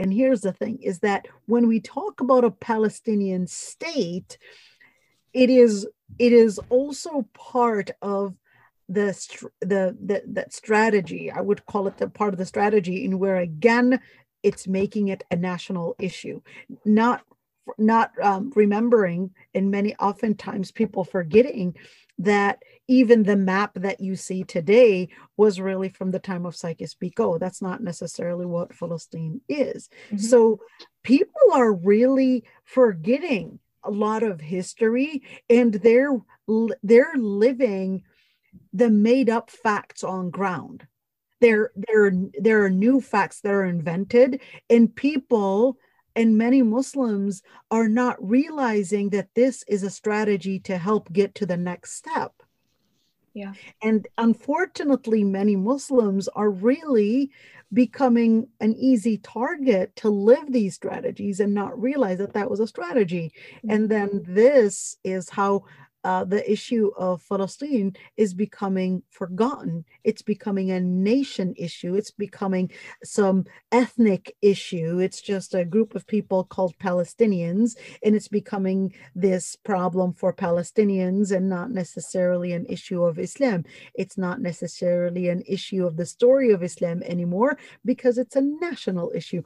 and here's the thing is that when we talk about a Palestinian state, it is it is also part of the, the, the that strategy. I would call it the part of the strategy in where again it's making it a national issue, not not um, remembering and many oftentimes people forgetting that even the map that you see today was really from the time of Psychus picot That's not necessarily what Philistine is. Mm-hmm. So people are really forgetting a lot of history and they're they're living the made up facts on ground. There, there, there are new facts that are invented, and people and many Muslims are not realizing that this is a strategy to help get to the next step. Yeah. And unfortunately, many Muslims are really becoming an easy target to live these strategies and not realize that that was a strategy. Mm-hmm. And then this is how uh, the issue of Palestine is becoming forgotten. It's becoming a nation issue. It's becoming some ethnic issue. It's just a group of people called Palestinians, and it's becoming this problem for Palestinians and not necessarily an issue of Islam. It's not necessarily an issue of the story of Islam anymore because it's a national issue.